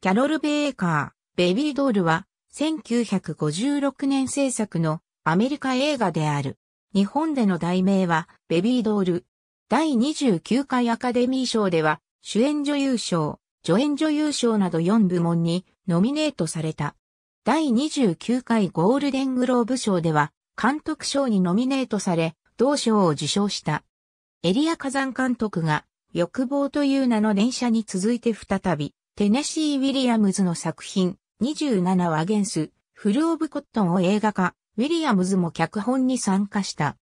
キャロル・ベーカー、ベビードールは、1956年制作のアメリカ映画である。日本での題名は、ベビードール。第29回アカデミー賞では、主演女優賞、助演女優賞など4部門にノミネートされた。第29回ゴールデングローブ賞では、監督賞にノミネートされ、同賞を受賞した。エリア火山監督が、欲望という名の電車に続いて再び、テネシー・ウィリアムズの作品、27はゲンス、フル・オブ・コットンを映画化、ウィリアムズも脚本に参加した。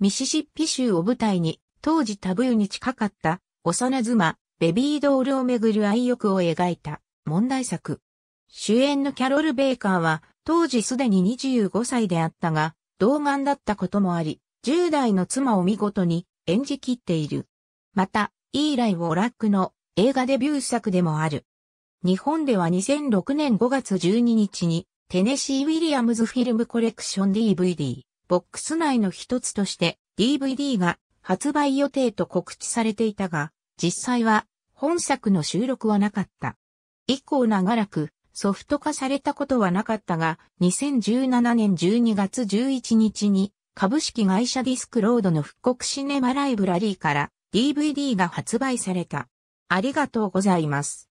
ミシシッピ州を舞台に、当時タブーに近かった、幼妻、ベビードールをめぐる愛欲を描いた、問題作。主演のキャロル・ベイカーは、当時すでに25歳であったが、童顔だったこともあり、10代の妻を見事に演じきっている。また、イーライ・ウォラックの映画デビュー作でもある。日本では2006年5月12日に、テネシー・ウィリアムズ・フィルム・コレクション DVD、ボックス内の一つとして DVD が発売予定と告知されていたが、実際は本作の収録はなかった。以降長らくソフト化されたことはなかったが、2017年12月11日に株式会社ディスクロードの復刻シネマライブラリーから DVD が発売された。ありがとうございます。